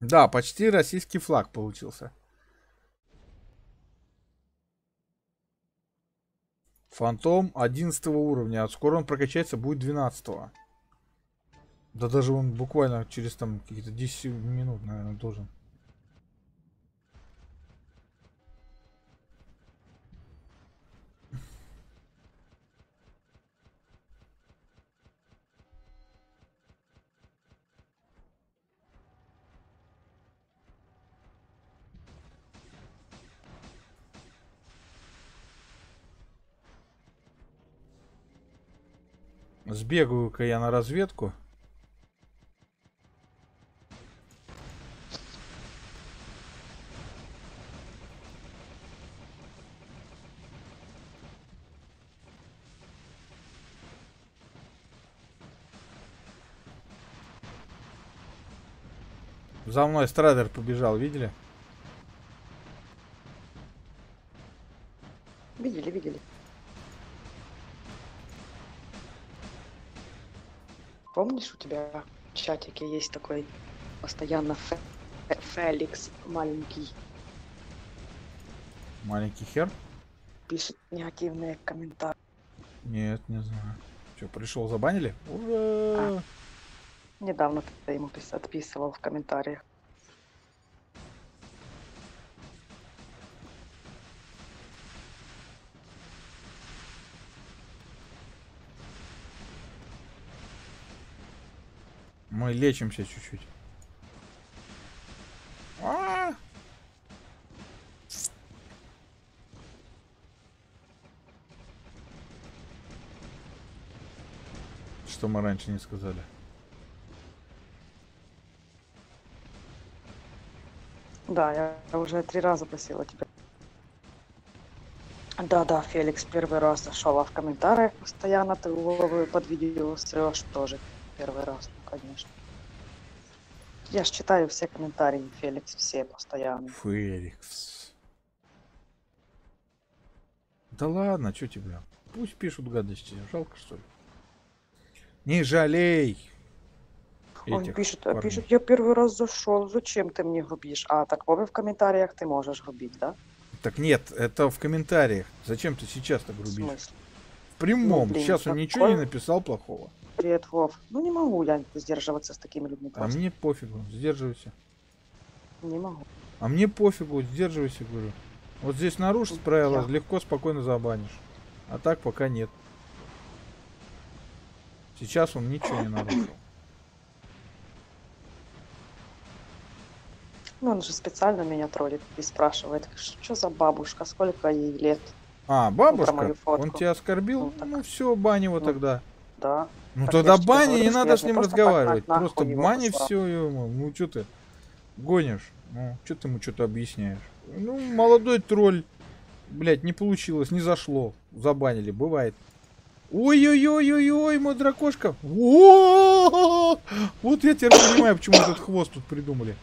Да, почти российский флаг получился. Фантом 11 уровня. Скоро он прокачается, будет 12. -го. Да даже он буквально через там какие-то 10 минут, наверное, должен. Сбегаю-ка я на разведку. За мной страдер побежал, видели? Видели, видели. Помнишь, у тебя в чатике есть такой постоянно Фе Феликс маленький? Маленький хер? Пишет негативные комментарии. Нет, не знаю. Что, пришел, забанили? Ура! А. Недавно ты ему отписывал в комментариях. Мы лечимся чуть-чуть. А -а -а. Что мы раньше не сказали? Да, я уже три раза просила тебя. Да-да, Феликс первый раз зашел, а в комментариях постоянно ты головы под видео срешь тоже первый раз, ну, конечно. Я ж читаю все комментарии, Феликс, все постоянно. Феликс. Да ладно, что тебе? Пусть пишут гадости, жалко что ли? Не жалей! Он пишет, э, парней. пишет, я первый раз зашел, зачем ты мне грубишь? А так в комментариях ты можешь грубить, да? Так нет, это в комментариях. Зачем ты сейчас так грубишь? В В прямом. Ну, блин, сейчас он ничего не написал плохого. Привет, Вов. Ну не могу я сдерживаться с такими людьми. А просто. А мне пофигу, сдерживайся. Не могу. А мне пофигу, сдерживайся, говорю. Вот здесь нарушить правила, легко, спокойно забанишь. А так пока нет. Сейчас он ничего не нарушил. Ну, он же специально меня троллит и спрашивает, что за бабушка, сколько ей лет. А, ну, бабушка? он тебя оскорбил? Ну, ну так... ну все, бани его ну, тогда. Да. Ну так тогда бани, не надо с ним просто разговаривать. просто бани все ему. Ну что ты гонишь? Ну, что ты ему что-то объясняешь? Ну, молодой тролль, блядь, не получилось, не зашло. Забанили, бывает. Ой-ой-ой-ой-ой, мой дракошка. Вот я теперь понимаю, почему этот хвост тут придумали.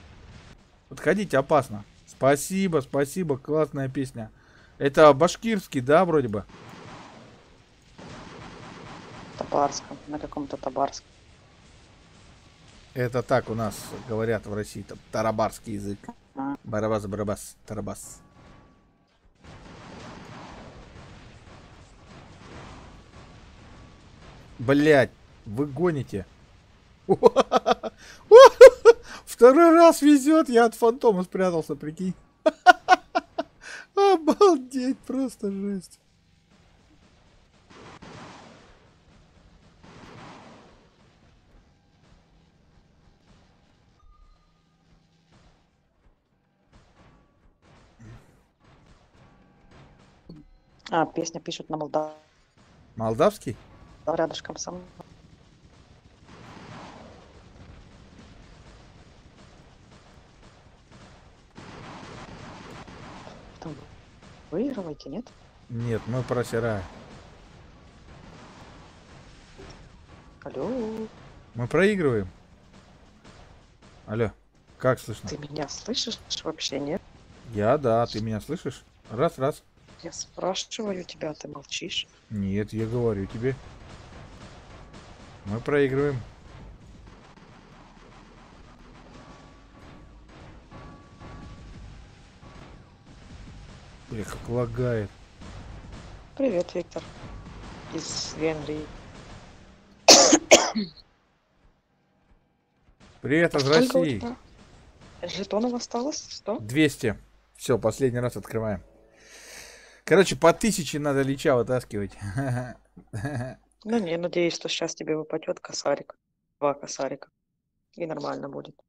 Подходить опасно. Спасибо, спасибо, классная песня. Это башкирский, да, вроде бы? Табарском, на каком-то Табарском. Это так у нас говорят в России, там, тарабарский язык. А. Барабас, барабас, тарабас. Блять, вы гоните. Второй раз везет, я от фантома спрятался, прикинь. Обалдеть, просто жесть. А, песня пишут на молдавском. Молдавский? Рядышком со мной. Выигрывайте, нет? Нет, мы проиграем. Алло. Мы проигрываем. Алло, как слышно? Ты меня слышишь вообще, нет? Я, да, ты меня слышишь? Раз, раз. Я спрашиваю тебя, ты молчишь? Нет, я говорю тебе. Мы проигрываем. Смотри, как лагает. Привет, Виктор. Из Венгрии. Привет, из а Сколько России. Жетонов осталось? Что? 200. Все, последний раз открываем. Короче, по тысяче надо лича вытаскивать. Ну, не, надеюсь, что сейчас тебе выпадет косарик. Два косарика. И нормально будет.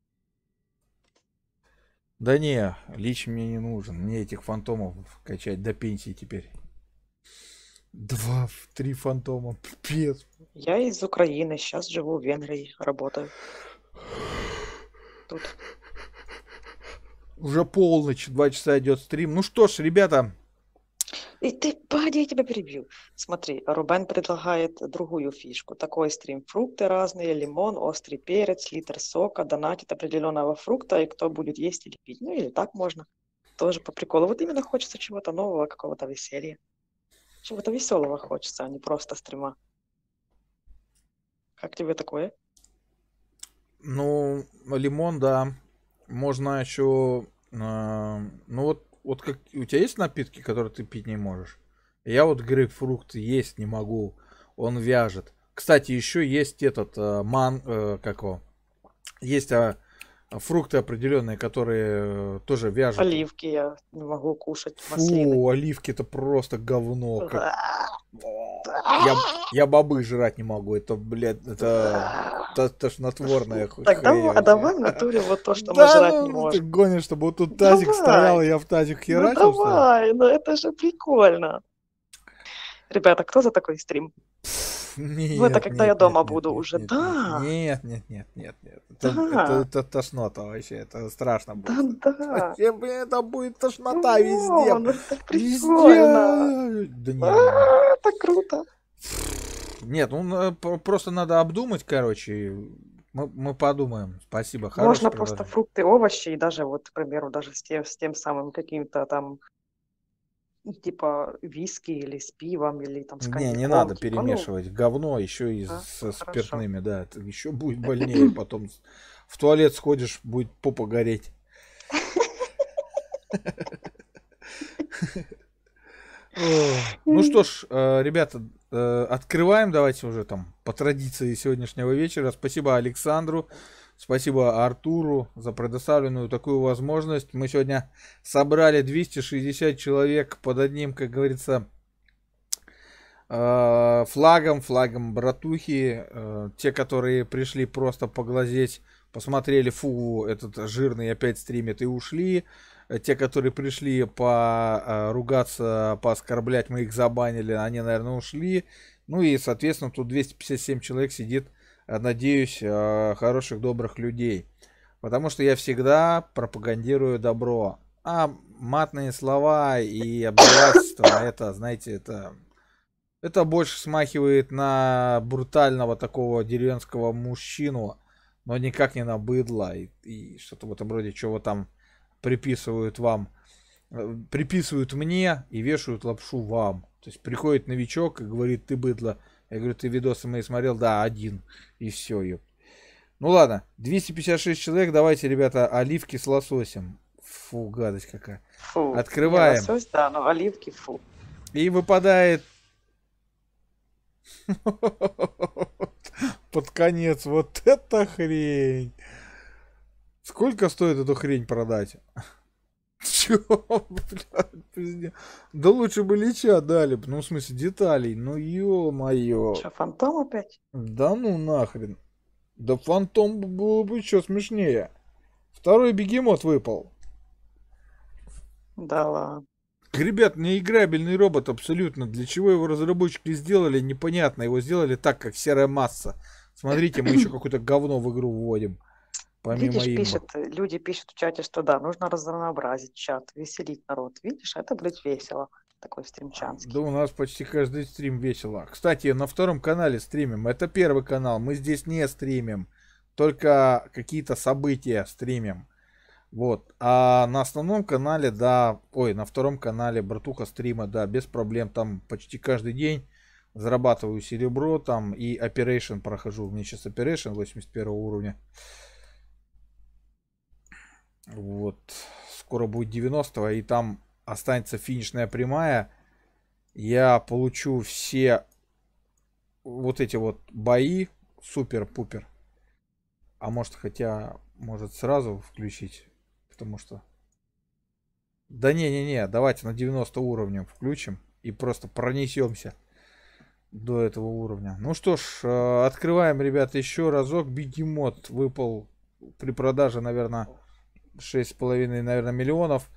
Да не, лич мне не нужен. Мне этих фантомов качать до пенсии теперь. Два, три фантома. Пипец. Я из Украины, сейчас живу в Венгрии, работаю. Тут. Уже полночь, два часа идет стрим. Ну что ж, ребята, и ты, Бадя, я тебя перебью. Смотри, Рубен предлагает другую фишку. Такой стрим. Фрукты разные, лимон, острый перец, литр сока, донатит определенного фрукта, и кто будет есть или пить. Ну, или так можно. Тоже по приколу. Вот именно хочется чего-то нового, какого-то веселья. Чего-то веселого хочется, а не просто стрима. Как тебе такое? Ну, лимон, да. Можно еще... А, ну вот вот как у тебя есть напитки, которые ты пить не можешь? Я вот грейпфрукт есть не могу, он вяжет. Кстати, еще есть этот э, ман, э, как его? Есть а, э, фрукты определенные, которые тоже вяжут. Оливки я не могу кушать. Маслины. Фу, оливки это просто говно. Как... я, я бобы жрать не могу, это, блядь, это то, тошнотворная ну, хуй. Так, давай, а давай в натуре вот то, что мы жрать ну, не можем. Ты гонишь, чтобы вот тут ну, тазик стоял, и я в тазик херачил. Ну давай, ну это же прикольно. Ребята, кто за такой стрим? Нет, ну, это когда нет, я дома нет, буду нет, уже, нет, да. Нет, нет, нет, нет, нет. Это, да. это, это тошнота вообще, это страшно будет. Да, да. Вообще, блин, это будет тошнота О, везде. Ну, это прикольно. Везде. Да нет. А, это круто. Нет, ну просто надо обдумать, короче. Мы, мы подумаем. Спасибо. Можно предложение. просто фрукты, овощи и даже вот, к примеру, даже с тем, с тем самым каким-то там типа виски или с пивом или там с Не, не надо типа, ну, перемешивать ну... говно еще и да? со Хорошо. спиртными, да. еще будет больнее. А потом в туалет сходишь, будет попа гореть. Ну что ж, э, ребята, Э, открываем. Давайте уже там по традиции сегодняшнего вечера. Спасибо Александру, спасибо Артуру за предоставленную такую возможность. Мы сегодня собрали 260 человек под одним, как говорится, э, флагом, флагом братухи. Э, те, которые пришли просто поглазеть, посмотрели, фу, этот жирный опять стримит и ушли те, которые пришли поругаться, э, пооскорблять, мы их забанили, они, наверное, ушли. Ну и, соответственно, тут 257 человек сидит, э, надеюсь, э, хороших, добрых людей. Потому что я всегда пропагандирую добро. А матные слова и обзывательства, это, знаете, это... Это больше смахивает на брутального такого деревенского мужчину, но никак не на быдло и, и что-то в этом роде, чего там приписывают вам, э, приписывают мне и вешают лапшу вам. То есть приходит новичок и говорит, ты быдло. Я говорю, ты видосы мои смотрел? Да, один. И все, ёп. Ну ладно, 256 человек, давайте, ребята, оливки с лососем. Фу, гадость какая. Фу. Открываем. лосось, да, но оливки, фу. И выпадает... Под конец, вот это хрень. Сколько стоит эту хрень продать? Чего, блядь, пиздец. Да лучше бы лича дали бы. Ну, в смысле, деталей. Ну, ё-моё. Что, фантом опять? Да ну нахрен. Да фантом было бы еще смешнее. Второй бегемот выпал. Да ладно. Ребят, неиграбельный робот абсолютно. Для чего его разработчики сделали, непонятно. Его сделали так, как серая масса. Смотрите, мы еще какое-то говно в игру вводим. Помимо Видишь, имба. пишет, люди пишут в чате, что да, нужно разнообразить чат, веселить народ. Видишь, это будет весело. Такой стримчанский. Да у нас почти каждый стрим весело. Кстати, на втором канале стримим. Это первый канал. Мы здесь не стримим. Только какие-то события стримим. Вот. А на основном канале, да, ой, на втором канале братуха стрима, да, без проблем. Там почти каждый день зарабатываю серебро там и Operation прохожу. У меня сейчас Operation 81 уровня. Вот. Скоро будет 90 и там останется финишная прямая. Я получу все вот эти вот бои. Супер-пупер. А может, хотя, может сразу включить, потому что... Да не-не-не, давайте на 90 уровнем включим и просто пронесемся до этого уровня. Ну что ж, э, открываем, ребята, еще разок. Бегемот выпал при продаже, наверное, 6,5, наверное, миллионов.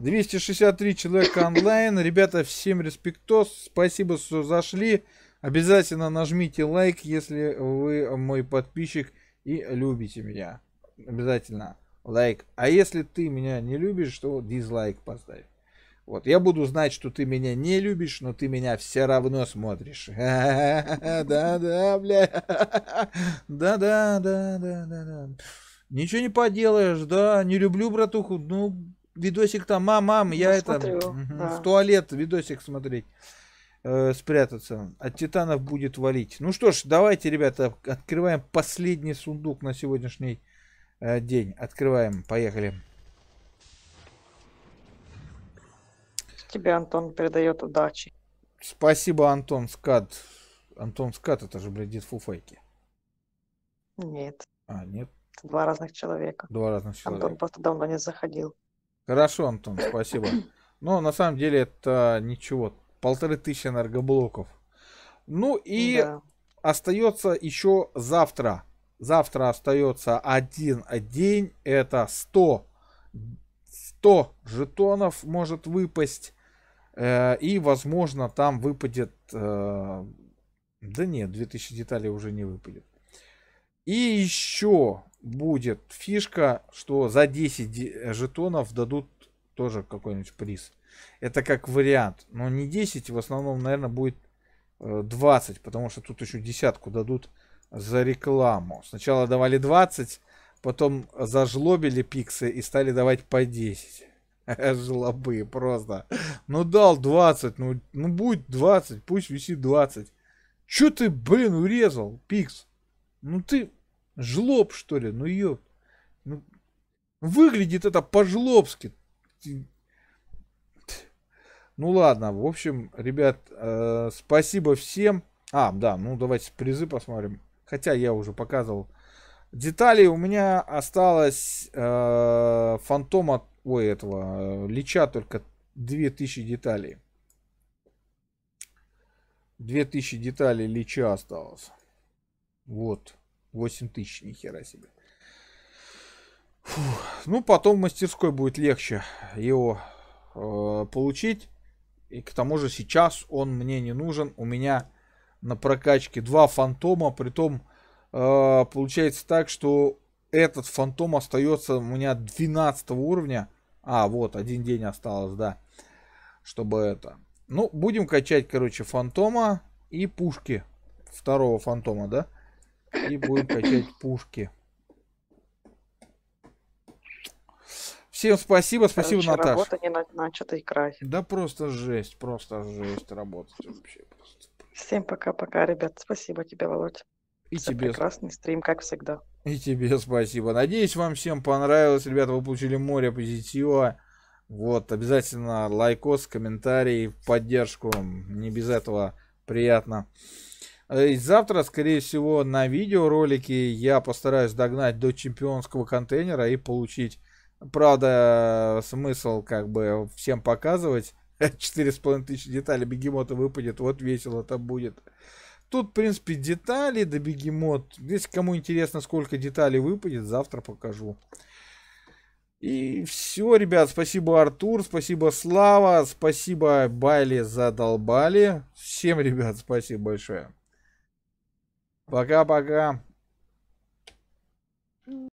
263 человека онлайн. Ребята, всем респектос. Спасибо, что зашли. Обязательно нажмите лайк, если вы мой подписчик и любите меня. Обязательно лайк. А если ты меня не любишь, то дизлайк поставь. Вот, я буду знать, что ты меня не любишь, но ты меня все равно смотришь. Да-да, бля. Да-да-да-да-да. Ничего не поделаешь, да, не люблю, братуху, ну, видосик там, мам, мам, я ну, это, смотрю, угу, да. в туалет видосик смотреть, э, спрятаться, от титанов будет валить. Ну что ж, давайте, ребята, открываем последний сундук на сегодняшний э, день, открываем, поехали. Тебе Антон передает удачи. Спасибо, Антон Скат. Антон Скат, это же, блядь, дед Фуфайки. Нет. А, нет? два разных человека. Два разных человека. Антон просто давно не заходил. Хорошо, Антон, спасибо. Но ну, на самом деле это ничего. Полторы тысячи энергоблоков. Ну и да. остается еще завтра. Завтра остается один день. Это 100, 100 жетонов может выпасть. Э, и, возможно, там выпадет... Э, да нет, 2000 деталей уже не выпадет. И еще будет фишка, что за 10 жетонов дадут тоже какой-нибудь приз. Это как вариант. Но не 10, в основном, наверное, будет 20, э, потому что тут еще десятку дадут за рекламу. Сначала давали 20, потом зажлобили пиксы и стали давать по 10. Жлобы просто. Ну дал 20, ну, ну будет 20, пусть висит 20. Че ты, блин, урезал, пикс? Ну ты, Жлоб, что ли? Ну, ёб. Ну, выглядит это по-жлобски. Ну, ладно. В общем, ребят, э, спасибо всем. А, да, ну, давайте призы посмотрим. Хотя я уже показывал детали. У меня осталось э, фантома, ой, этого, э, лича только 2000 деталей. 2000 деталей лича осталось. Вот. 8 тысяч, нихера себе. Фу. Ну, потом в мастерской будет легче его э, получить. И к тому же сейчас он мне не нужен. У меня на прокачке два фантома. Притом э, получается так, что этот фантом остается у меня 12 уровня. А, вот, один день осталось, да. Чтобы это. Ну, будем качать, короче, фантома и пушки второго фантома, да? И будем качать пушки. Всем спасибо, спасибо, Короче, Наташа. Работа не начатый край. Да просто жесть, просто жесть работать вообще. Всем пока-пока, ребят. Спасибо тебе, Володь. И За тебе. Прекрасный стрим, как всегда. И тебе спасибо. Надеюсь, вам всем понравилось. Ребята, вы получили море позитива. Вот, обязательно лайкос, комментарий, поддержку. Не без этого приятно. Э, завтра, скорее всего, на видеоролике я постараюсь догнать до чемпионского контейнера и получить. Правда, смысл как бы всем показывать. 4,5 тысячи деталей бегемота выпадет. Вот весело это будет. Тут, в принципе, детали до да бегемот. Если кому интересно, сколько деталей выпадет, завтра покажу. И все, ребят, спасибо Артур, спасибо Слава, спасибо Байли задолбали. Всем, ребят, спасибо большое. Пока-пока.